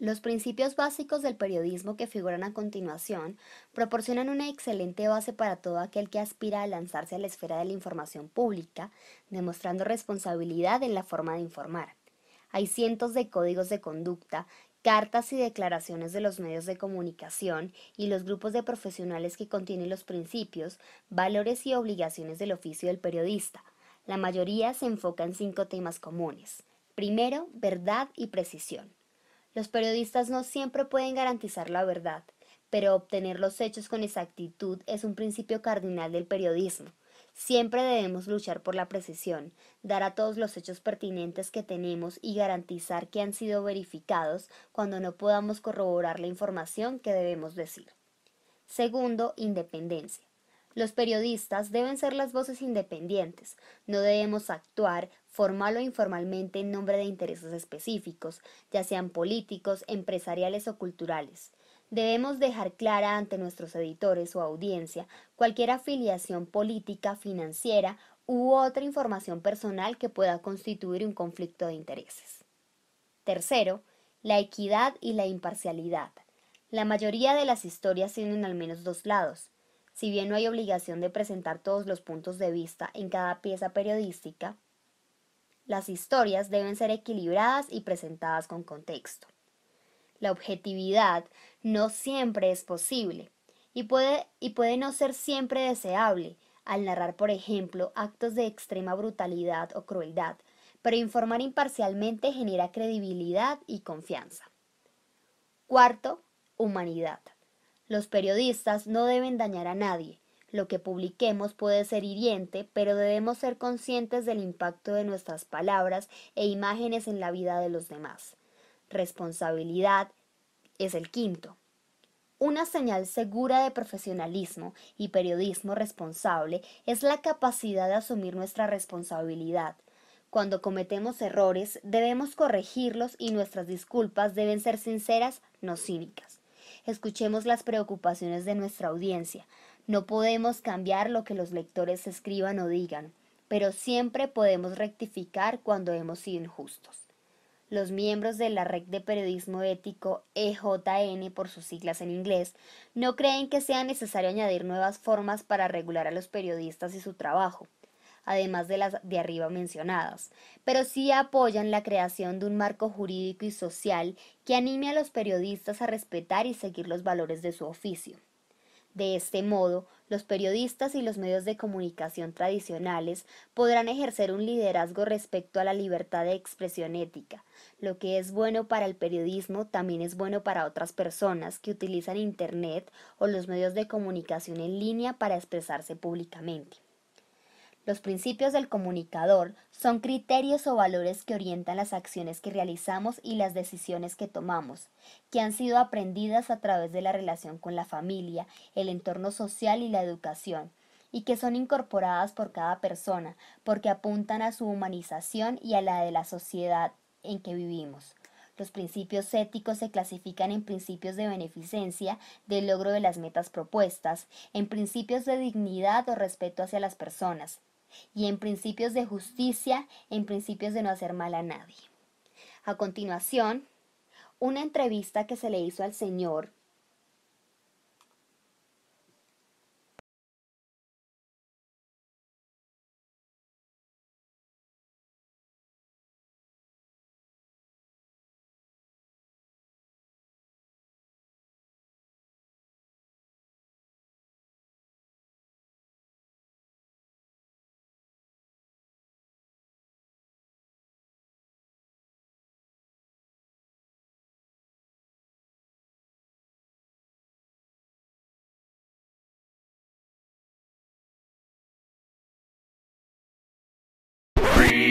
Los principios básicos del periodismo que figuran a continuación proporcionan una excelente base para todo aquel que aspira a lanzarse a la esfera de la información pública, demostrando responsabilidad en la forma de informar. Hay cientos de códigos de conducta, cartas y declaraciones de los medios de comunicación y los grupos de profesionales que contienen los principios, valores y obligaciones del oficio del periodista. La mayoría se enfoca en cinco temas comunes. Primero, verdad y precisión. Los periodistas no siempre pueden garantizar la verdad, pero obtener los hechos con exactitud es un principio cardinal del periodismo. Siempre debemos luchar por la precisión, dar a todos los hechos pertinentes que tenemos y garantizar que han sido verificados cuando no podamos corroborar la información que debemos decir. Segundo, independencia. Los periodistas deben ser las voces independientes. No debemos actuar formal o informalmente en nombre de intereses específicos, ya sean políticos, empresariales o culturales. Debemos dejar clara ante nuestros editores o audiencia cualquier afiliación política, financiera u otra información personal que pueda constituir un conflicto de intereses. Tercero, la equidad y la imparcialidad. La mayoría de las historias tienen al menos dos lados, si bien no hay obligación de presentar todos los puntos de vista en cada pieza periodística, las historias deben ser equilibradas y presentadas con contexto. La objetividad no siempre es posible y puede, y puede no ser siempre deseable al narrar, por ejemplo, actos de extrema brutalidad o crueldad, pero informar imparcialmente genera credibilidad y confianza. Cuarto, humanidad. Los periodistas no deben dañar a nadie. Lo que publiquemos puede ser hiriente, pero debemos ser conscientes del impacto de nuestras palabras e imágenes en la vida de los demás. Responsabilidad es el quinto. Una señal segura de profesionalismo y periodismo responsable es la capacidad de asumir nuestra responsabilidad, cuando cometemos errores, debemos corregirlos y nuestras disculpas deben ser sinceras, no cívicas. Escuchemos las preocupaciones de nuestra audiencia. No podemos cambiar lo que los lectores escriban o digan, pero siempre podemos rectificar cuando hemos sido injustos. Los miembros de la Red de Periodismo Ético, EJN por sus siglas en inglés, no creen que sea necesario añadir nuevas formas para regular a los periodistas y su trabajo además de las de arriba mencionadas, pero sí apoyan la creación de un marco jurídico y social que anime a los periodistas a respetar y seguir los valores de su oficio. De este modo, los periodistas y los medios de comunicación tradicionales podrán ejercer un liderazgo respecto a la libertad de expresión ética. Lo que es bueno para el periodismo también es bueno para otras personas que utilizan Internet o los medios de comunicación en línea para expresarse públicamente. Los principios del comunicador son criterios o valores que orientan las acciones que realizamos y las decisiones que tomamos, que han sido aprendidas a través de la relación con la familia, el entorno social y la educación, y que son incorporadas por cada persona, porque apuntan a su humanización y a la de la sociedad en que vivimos. Los principios éticos se clasifican en principios de beneficencia, del logro de las metas propuestas, en principios de dignidad o respeto hacia las personas, y en principios de justicia, en principios de no hacer mal a nadie. A continuación, una entrevista que se le hizo al Señor